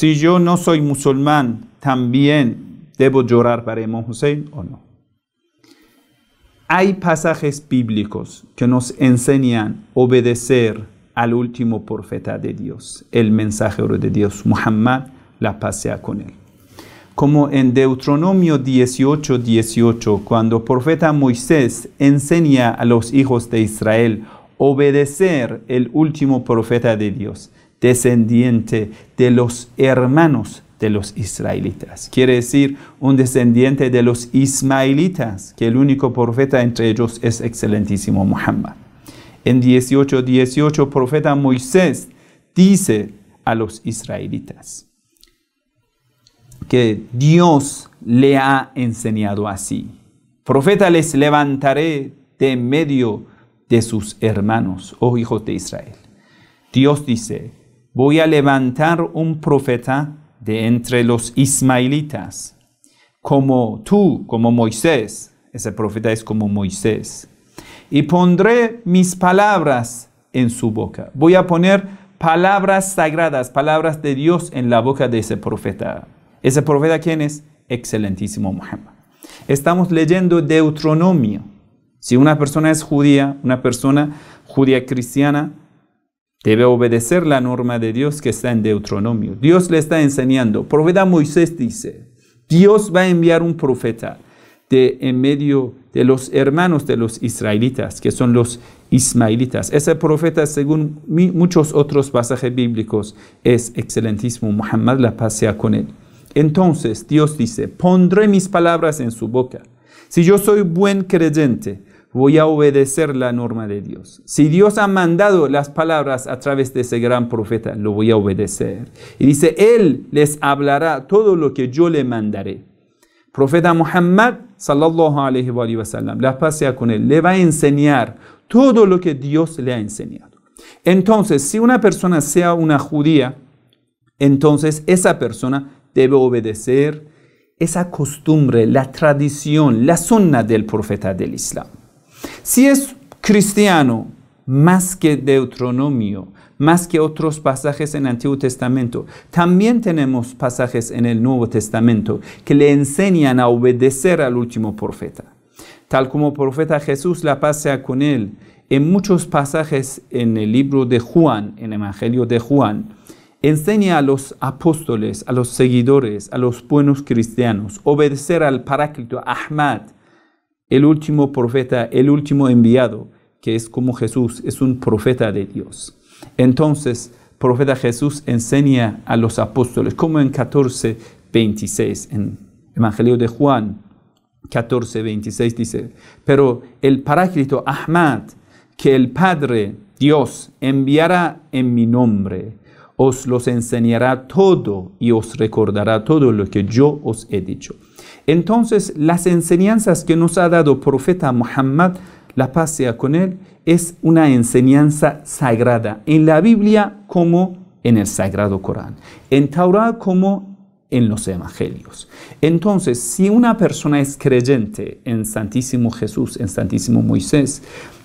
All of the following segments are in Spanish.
Si yo no soy musulmán, ¿también debo llorar para el Hussein o no? Hay pasajes bíblicos que nos enseñan obedecer al último profeta de Dios, el mensajero de Dios, Muhammad, la pasea con él. Como en Deuteronomio 18, 18, cuando el profeta Moisés enseña a los hijos de Israel obedecer el último profeta de Dios descendiente de los hermanos de los israelitas. Quiere decir un descendiente de los ismaelitas, que el único profeta entre ellos es excelentísimo Muhammad. En 18:18 18, profeta Moisés dice a los israelitas que Dios le ha enseñado así. Profeta les levantaré de medio de sus hermanos, oh hijos de Israel. Dios dice, voy a levantar un profeta de entre los ismaelitas, como tú, como Moisés. Ese profeta es como Moisés. Y pondré mis palabras en su boca. Voy a poner palabras sagradas, palabras de Dios en la boca de ese profeta. ¿Ese profeta quién es? Excelentísimo Muhammad. Estamos leyendo Deuteronomio. Si una persona es judía, una persona judía cristiana, Debe obedecer la norma de Dios que está en Deuteronomio. Dios le está enseñando. Profeta Moisés dice, Dios va a enviar un profeta de en medio de los hermanos de los israelitas, que son los ismaelitas. Ese profeta, según muchos otros pasajes bíblicos, es excelentísimo. Muhammad la pasea con él. Entonces Dios dice, pondré mis palabras en su boca. Si yo soy buen creyente, voy a obedecer la norma de Dios. Si Dios ha mandado las palabras a través de ese gran profeta, lo voy a obedecer. Y dice, Él les hablará todo lo que yo le mandaré. Profeta Muhammad, sallallahu alayhi wa sallam, la paz sea con él, le va a enseñar todo lo que Dios le ha enseñado. Entonces, si una persona sea una judía, entonces esa persona debe obedecer esa costumbre, la tradición, la sunna del profeta del Islam. Si es cristiano, más que Deuteronomio, más que otros pasajes en el Antiguo Testamento. También tenemos pasajes en el Nuevo Testamento que le enseñan a obedecer al último profeta. Tal como profeta Jesús, la pasea con él. En muchos pasajes en el libro de Juan, en el Evangelio de Juan, enseña a los apóstoles, a los seguidores, a los buenos cristianos, obedecer al paráclito Ahmad, el último profeta, el último enviado, que es como Jesús, es un profeta de Dios. Entonces, profeta Jesús enseña a los apóstoles, como en 14.26, 26, en Evangelio de Juan 14.26 dice, pero el paráclito Ahmad, que el Padre Dios enviará en mi nombre, os los enseñará todo y os recordará todo lo que yo os he dicho. Entonces, las enseñanzas que nos ha dado profeta Muhammad, la paz sea con él, es una enseñanza sagrada en la Biblia como en el Sagrado Corán, en Torah como en los evangelios. Entonces, si una persona es creyente en Santísimo Jesús, en Santísimo Moisés,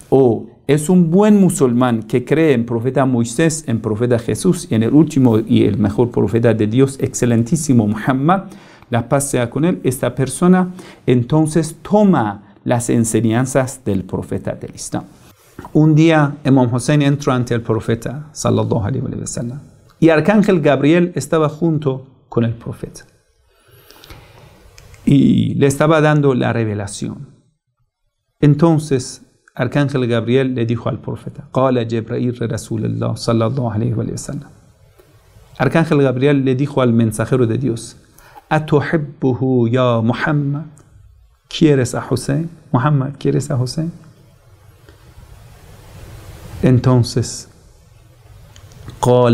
o es un buen musulmán que cree en profeta Moisés, en profeta Jesús y en el último y el mejor profeta de Dios, excelentísimo Muhammad, la paz sea con él, esta persona entonces toma las enseñanzas del profeta del Islam. Un día Imam Hussein entró ante el profeta sallallahu y Arcángel Gabriel estaba junto con el profeta y le estaba dando la revelación. Entonces Arcángel Gabriel le dijo al profeta, Arcángel Gabriel le dijo al mensajero de Dios, atuhibbuhu ya Muhammad? ¿Quieres a José? Muhammad, ¿quieres a José? Entonces, Oh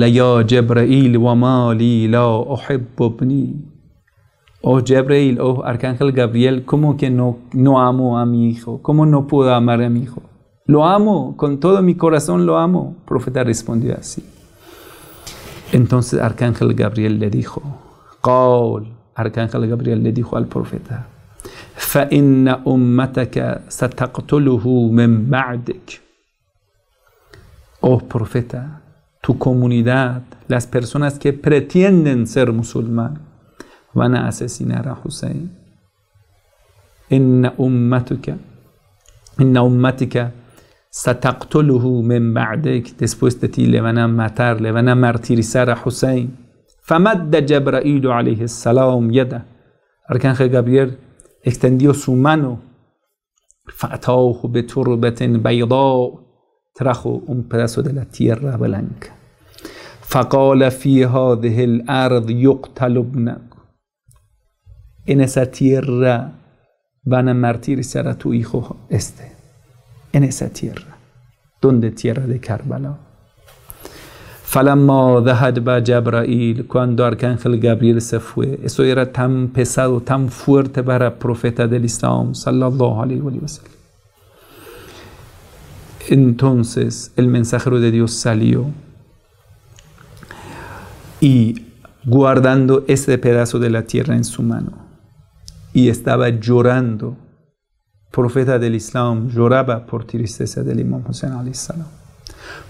Jebreel, oh Arcángel Gabriel, ¿cómo que no, amo a mi hijo? ¿Cómo no puedo amar a mi hijo? Lo amo, con todo mi corazón lo amo. El profeta respondió así. Entonces Arcángel Gabriel le dijo, أركانك الجبرية الذي هو البروفيت فإن أمتك ستقتله من بعدك Oh profeta, tu comunidad, las personas que pretenden ser musulmán, van a asesinar a Hussein. إن أمتك إن أمتك ستقتله من بعدك después de ti le van a matar, le van a martirizar a Hussein. فمد جبرائيل عليه السلام يده أركانخ جابير اكتنديو سو مانو فأتاوه بتربة بيضاء ترخو ام پرسو دل تيرا بلنك فقال في هذه الأرض يقتل ابنك إن ستيرا بنا مرتير سرطو إخو است إن ستيرا دند تيرا دي كربلا Falamo Dhadba Jabrail cuando Arcángel Gabriel se fue, eso era tan pesado, tan fuerte para profeta del Islam, sallallahu alaihi wa Entonces el mensajero de Dios salió y guardando ese pedazo de la tierra en su mano y estaba llorando. profeta del Islam lloraba por tristeza del Imam Hussein alayhi salam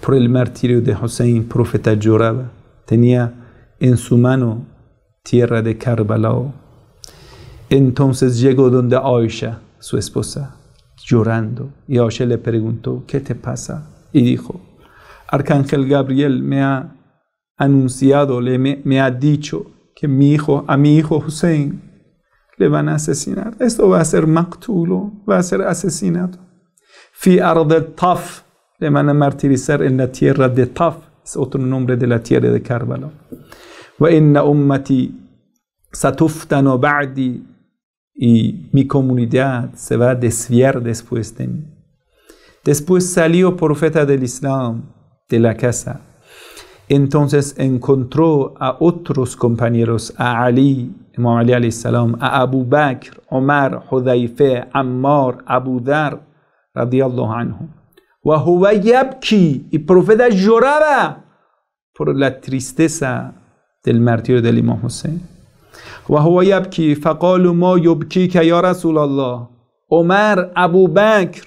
por el martirio de Hussein, profeta lloraba. Tenía en su mano tierra de Carbalao. Entonces llegó donde Aisha, su esposa, llorando. Y Aisha le preguntó, ¿qué te pasa? Y dijo, Arcángel Gabriel me ha anunciado, le, me, ha dicho que mi hijo, a mi hijo Hussein le van a asesinar. Esto va a ser maktulo, va a ser asesinato. Fi de taf le van a martirizar en la tierra de Taf, es otro nombre de la tierra de Karbala. Y mi comunidad se va a desviar después de mí. Después salió profeta del Islam de la casa. Entonces encontró a otros compañeros, a Ali, a Abu Bakr, Omar, Hudayfe, Ammar, Abu Dhar, radiallahu anhum. و هو یبکی ای پروفیت جرابه پر لطریستس دل مرتی و دل امام حسین و هو یبکی فقال ما یبکی که یا رسول الله عمر ابو بکر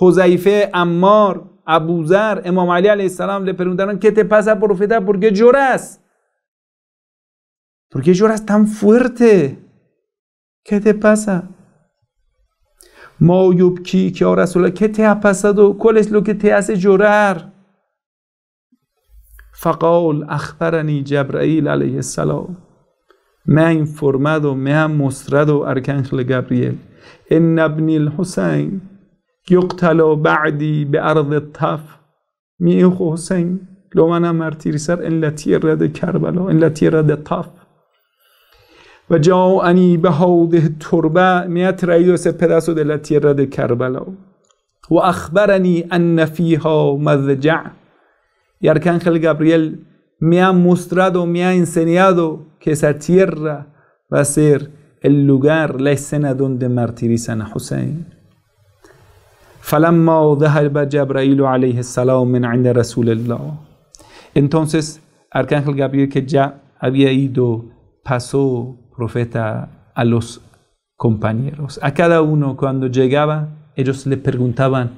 حذیفه امار ابوذر امام علی علیه السلام لپرمودن که ته پس پروفیت برگه جرس برگه جرس تم فورته که ته پسه ما یوب کی که رسول الله که ته پسد و کلش لو که از جرر فقال اخبرنی جبرئیل علیه السلام من فرمد و من مسرد و ارکنخل گبریل ان ابنی الحسین یقتلا بعدی به ارض تف می حسین لو من سر ان رد کربلا ان رد تف Yo, ani behol de turba, me ha traído ese pedazo de la tierra de Carvalho. O achbarani anafijo, madre de ya. Y Arcángel Gabriel me ha mostrado, me ha enseñado que esa tierra va a ser el lugar la escena donde martiriza a Hussein. Falamo de halba Jabrailo alayhi salaum en la Entonces, Arcángel Gabriel que ya había ido pasó profeta a los compañeros. A cada uno cuando llegaba, ellos le preguntaban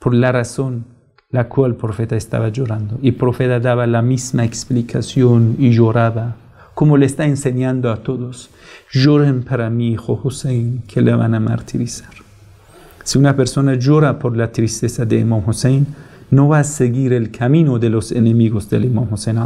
por la razón la cual el profeta estaba llorando. Y el profeta daba la misma explicación y lloraba, como le está enseñando a todos. Lloren para mi hijo Hussein, que le van a martirizar. Si una persona llora por la tristeza de Imam Hussein, no va a seguir el camino de los enemigos del Imam Hussein.